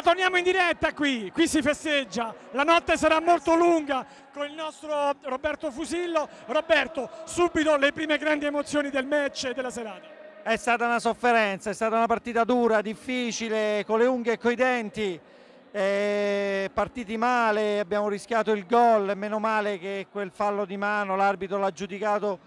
Ma torniamo in diretta qui, qui si festeggia, la notte sarà molto lunga con il nostro Roberto Fusillo. Roberto, subito le prime grandi emozioni del match e della serata. È stata una sofferenza, è stata una partita dura, difficile, con le unghie e coi denti, eh, partiti male, abbiamo rischiato il gol, meno male che quel fallo di mano l'arbitro l'ha giudicato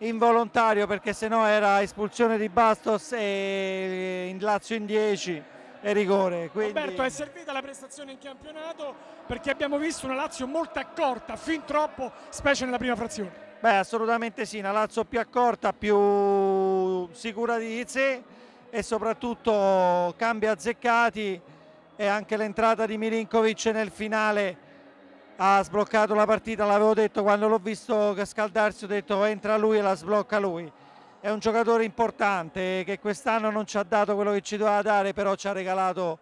involontario perché sennò era espulsione di Bastos e in Lazio in 10 e rigore. Quindi... Roberto è servita la prestazione in campionato perché abbiamo visto una Lazio molto accorta, fin troppo, specie nella prima frazione. Beh assolutamente sì, una Lazio più accorta, più sicura di sé e soprattutto cambi azzeccati e anche l'entrata di Milinkovic nel finale ha sbloccato la partita, l'avevo detto quando l'ho visto scaldarsi, ho detto entra lui e la sblocca lui è un giocatore importante che quest'anno non ci ha dato quello che ci doveva dare, però ci ha regalato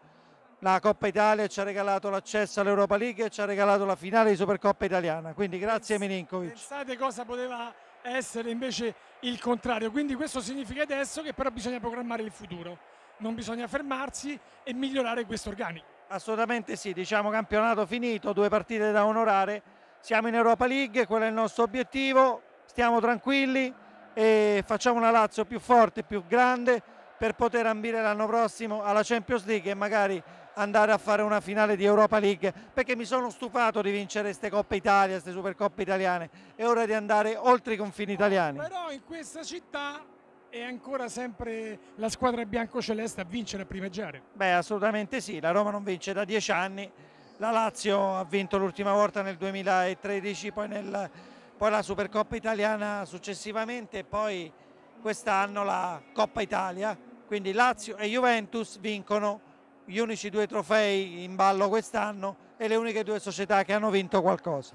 la Coppa Italia, ci ha regalato l'accesso all'Europa League e ci ha regalato la finale di Supercoppa Italiana. Quindi grazie Milinkovic. Pensate cosa poteva essere invece il contrario. Quindi questo significa adesso che però bisogna programmare il futuro, non bisogna fermarsi e migliorare questo organico. Assolutamente sì, diciamo campionato finito, due partite da onorare, siamo in Europa League, quello è il nostro obiettivo, stiamo tranquilli, e facciamo una Lazio più forte, più grande per poter ambire l'anno prossimo alla Champions League e magari andare a fare una finale di Europa League perché mi sono stufato di vincere queste Coppe Italia, queste Supercoppe italiane è ora di andare oltre i confini italiani però in questa città è ancora sempre la squadra bianco-celeste a vincere a primeggiare beh assolutamente sì, la Roma non vince da dieci anni la Lazio ha vinto l'ultima volta nel 2013 poi nel poi la Supercoppa Italiana successivamente e poi quest'anno la Coppa Italia, quindi Lazio e Juventus vincono gli unici due trofei in ballo quest'anno e le uniche due società che hanno vinto qualcosa.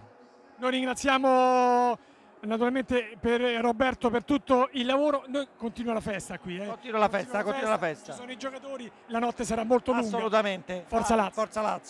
Noi ringraziamo naturalmente per Roberto per tutto il lavoro. Noi continua la festa qui. Eh. Continua la festa, continua la festa. Continua sono i giocatori, la notte sarà molto lunga. Assolutamente. Forza ah, Lazio. Forza Lazio.